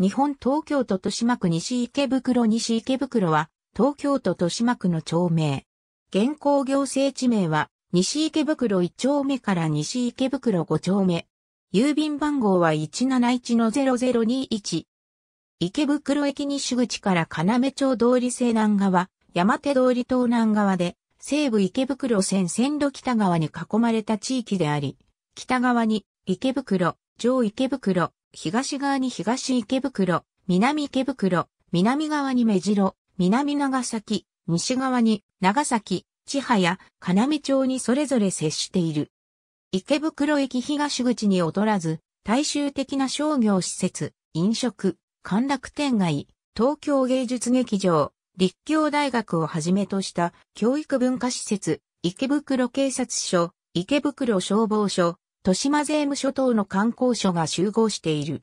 日本東京都豊島区西池袋西池袋は、東京都豊島区の町名。現行行政地名は、西池袋1丁目から西池袋5丁目。郵便番号は171-0021。池袋駅西口から金目町通り西南側、山手通り東南側で、西武池袋線線路北側に囲まれた地域であり、北側に池袋、上池袋、東側に東池袋、南池袋、南側に目白、南長崎、西側に長崎、千早、金見町にそれぞれ接している。池袋駅東口に劣らず、大衆的な商業施設、飲食、歓楽店街、東京芸術劇場、立教大学をはじめとした教育文化施設、池袋警察署、池袋消防署、豊島税務諸島の観光所が集合している。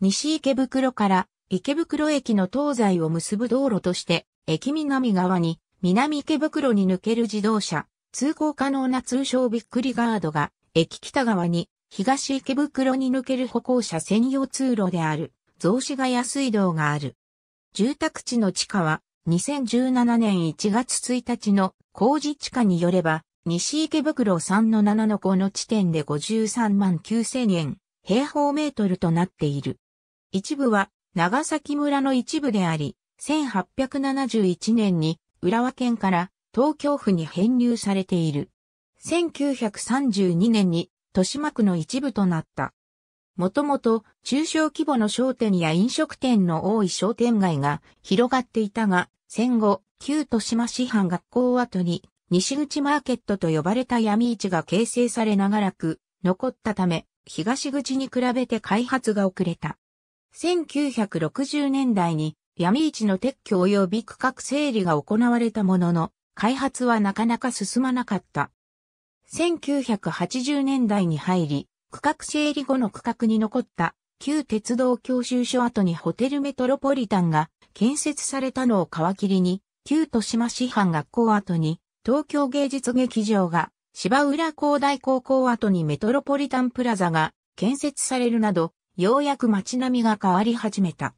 西池袋から池袋駅の東西を結ぶ道路として、駅南側に南池袋に抜ける自動車、通行可能な通称びっくりガードが、駅北側に東池袋に抜ける歩行者専用通路である、雑司ヶ谷水道がある。住宅地の地下は、2017年1月1日の工事地下によれば、西池袋3の7の5の地点で53万9000円、平方メートルとなっている。一部は長崎村の一部であり、1871年に浦和県から東京府に編入されている。1932年に豊島区の一部となった。もともと中小規模の商店や飲食店の多い商店街が広がっていたが、戦後、旧豊島市藩学校跡に西口マーケットと呼ばれた闇市が形成され長らく残ったため、東口に比べて開発が遅れた。1960年代に闇市の撤去及び区画整理が行われたものの、開発はなかなか進まなかった。1980年代に入り、区画整理後の区画に残った旧鉄道教習所跡にホテルメトロポリタンが建設されたのを皮切りに、旧豊島市販学校跡に東京芸術劇場が、芝浦高大高校跡にメトロポリタンプラザが建設されるなど、ようやく街並みが変わり始めた。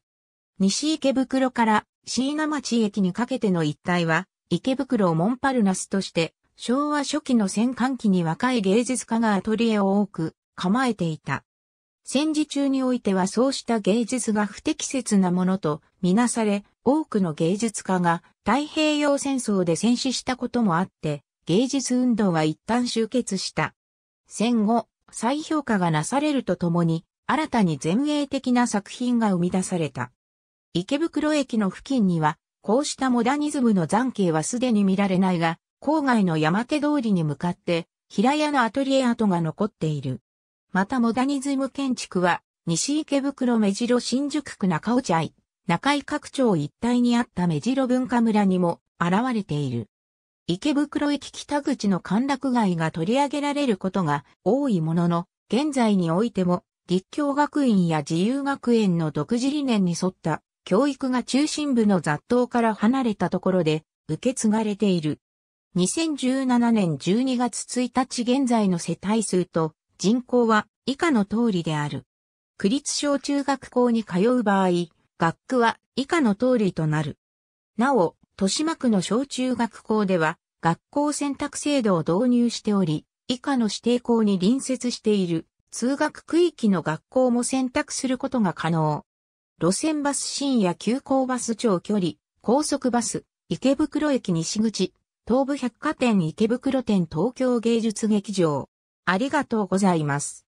西池袋から椎名町駅にかけての一帯は、池袋モンパルナスとして、昭和初期の戦艦期に若い芸術家がアトリエを多く構えていた。戦時中においてはそうした芸術が不適切なものとみなされ、多くの芸術家が太平洋戦争で戦死したこともあって、芸術運動は一旦終結した。戦後、再評価がなされるとともに、新たに前衛的な作品が生み出された。池袋駅の付近には、こうしたモダニズムの残景はすでに見られないが、郊外の山手通りに向かって、平屋のアトリエ跡が残っている。またモダニズム建築は、西池袋目白新宿区中落合、中井各町一帯にあった目白文化村にも現れている。池袋駅北口の歓楽街が取り上げられることが多いものの、現在においても、立教学院や自由学園の独自理念に沿った教育が中心部の雑踏から離れたところで受け継がれている。2017年12月1日現在の世帯数と人口は以下の通りである。区立小中学校に通う場合、学区は以下の通りとなる。なお、豊島区の小中学校では、学校選択制度を導入しており、以下の指定校に隣接している通学区域の学校も選択することが可能。路線バス深夜急行バス長距離、高速バス、池袋駅西口、東武百貨店池袋店東京芸術劇場。ありがとうございます。